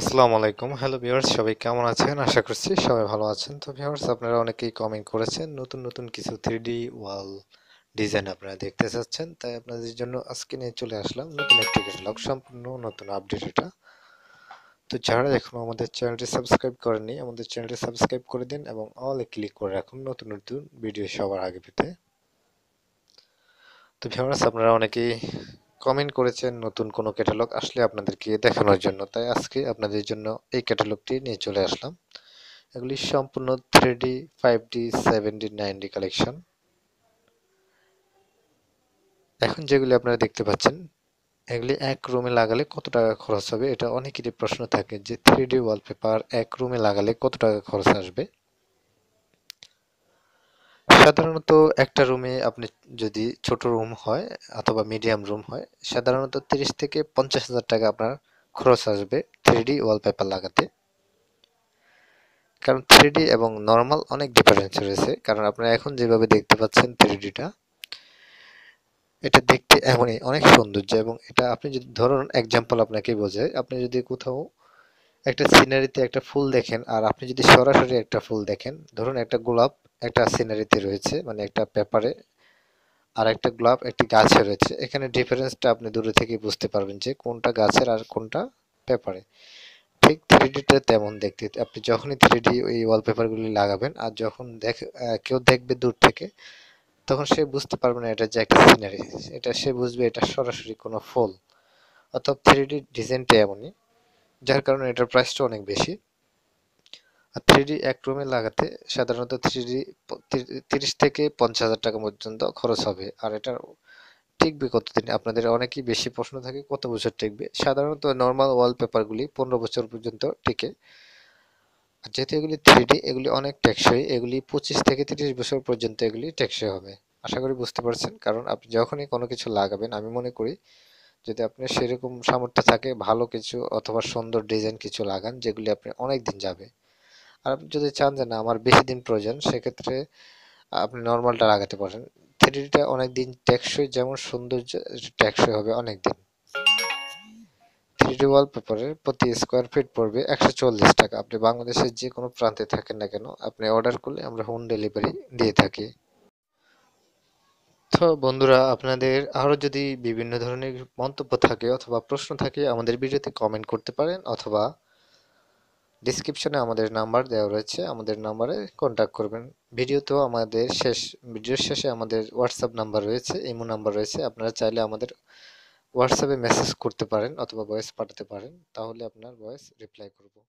আসসালামু আলাইকুম hello viewers সবাই কেমন আছেন আশা করছি সবাই ভালো আছেন তো ভিউয়ার্স আপনারা অনেকেই কমেন্ট করেছেন নতুন নতুন কিছু থ্রি ওয়াল ডিজাইন আপনারা দেখতে চাচ্ছেন তাই আপনাদের জন্য আজকে নিয়ে চলে আসলাম নতুন একটি ব্লগ সম্পূর্ণ নতুন আপডেট এটা তো যারা এখনও আমাদের চ্যানেলটি সাবস্ক্রাইব করেননি আমাদের চ্যানেলটি সাবস্ক্রাইব করে দিন এবং অলে ক্লিক করে রাখুন নতুন নতুন ভিডিও সবার আগে পেতে তো ভিউয়ার্স আপনারা অনেকেই কমেন্ট করেছেন নতুন কোনো ক্যাটালগ আসলে আপনাদেরকে দেখানোর জন্য তাই আজকে আপনাদের জন্য এই ক্যাটালগটি নিয়ে চলে আসলাম এগুলি সম্পূর্ণ three D five D seven D nine D collection এখন যেগুলি আপনারা দেখতে পাচ্ছেন এগুলি এক রুমে লাগালে কত টাকা খরচ হবে এটা অনেকেরই প্রশ্ন থাকে যে থ্রি ডি ওয়ালপেপার এক রুমে লাগালে কত টাকা খরচ আসবে সাধারণত একটা রুমে আপনি যদি ছোট রুম হয় অথবা মিডিয়াম রুম হয় সাধারণত তিরিশ থেকে পঞ্চাশ হাজার টাকা আপনার খরচ আসবে থ্রিডি ওয়ালপেপার লাগাতে কারণ থ্রিডি এবং নর্মাল অনেক ডিফারেন্স রয়েছে কারণ আপনারা এখন যেভাবে দেখতে পাচ্ছেন থ্রিডিটা এটা দেখতে এমনই অনেক সৌন্দর্য এবং এটা আপনি যদি ধরুন এক্সাম্পল আপনাকে বোঝায় আপনি যদি কোথাও একটা সিনারিতে একটা ফুল দেখেন আর আপনি যদি সরাসরি একটা ফুল দেখেন ধরুন একটা গোলাপ একটা সিনারিতে রয়েছে মানে একটা পেপারে আর একটা গ্লাভ একটি গাছে রয়েছে এখানে ডিফারেন্সটা আপনি দূরে থেকে বুঝতে পারবেন যে কোনটা গাছের আর কোনটা পেপারে ঠিক থ্রি ডিটা তেমন দেখতে আপনি যখনই থ্রি ডি ওই ওয়ালপেপারগুলি লাগাবেন আর যখন দেখ কেউ দেখবে দূর থেকে তখন সে বুঝতে পারবে না এটা যে একটা সিনারি এটা সে বুঝবে এটা সরাসরি কোনো ফল অর্থাৎ থ্রি ডি ডিজাইনটা এমনই যার কারণে এটার প্রাইসটা অনেক বেশি থ্রিডি এক রুমে লাগাতে সাধারণত থ্রিডি তিরিশ থেকে পঞ্চাশ হাজার টাকা পর্যন্ত খরচ হবে আর এটা টিকবে কতদিন আপনাদের অনেকেই বেশি প্রশ্ন থাকে কত বছর টিকবে সাধারণত নর্মাল ওয়ালপেপারগুলি পনেরো বছর পর্যন্ত টিকে আর যেহেতু এগুলি থ্রিডি এগুলি অনেক টেকসই এগুলি পঁচিশ থেকে তিরিশ বছর পর্যন্ত এগুলি টেকসই হবে আশা করি বুঝতে পারছেন কারণ আপনি যখনই কোনো কিছু লাগাবেন আমি মনে করি যদি আপনি সেরকম সামর্থ্য থাকে ভালো কিছু অথবা সুন্দর ডিজাইন কিছু লাগান যেগুলি আপনি অনেক দিন যাবে আর আপনি যদি চান যে না আমার বেশি দিন প্রয়োজন সেক্ষেত্রে আপনি নর্মালটা লাগাতে পারেন থ্রিডিটা অনেক দিন টেকসই যেমন সৌন্দর্য টেকসই হবে অনেক দিন থ্রিডি ওয়ালপেপারের প্রতি স্কোয়ার ফিট পড়বে একশো চল্লিশ টাকা আপনি বাংলাদেশের যে কোনো প্রান্তে থাকেন না কেন আপনি অর্ডার করলে আমরা হোম ডেলিভারি দিয়ে থাকি তো বন্ধুরা আপনাদের আরও যদি বিভিন্ন ধরনের মন্তব্য থাকে অথবা প্রশ্ন থাকে আমাদের ভিডিওতে কমেন্ট করতে পারেন অথবা ডিসক্রিপশনে আমাদের নাম্বার দেওয়া রয়েছে আমাদের নাম্বারে কন্ট্যাক্ট করবেন ভিডিওতেও আমাদের শেষ ভিডিওর শেষে আমাদের হোয়াটসঅ্যাপ নাম্বার রয়েছে ইমো নাম্বার রয়েছে আপনারা চাইলে আমাদের হোয়াটসঅ্যাপে মেসেজ করতে পারেন অথবা ভয়েস পাঠাতে পারেন তাহলে আপনার ভয়েস রিপ্লাই করবো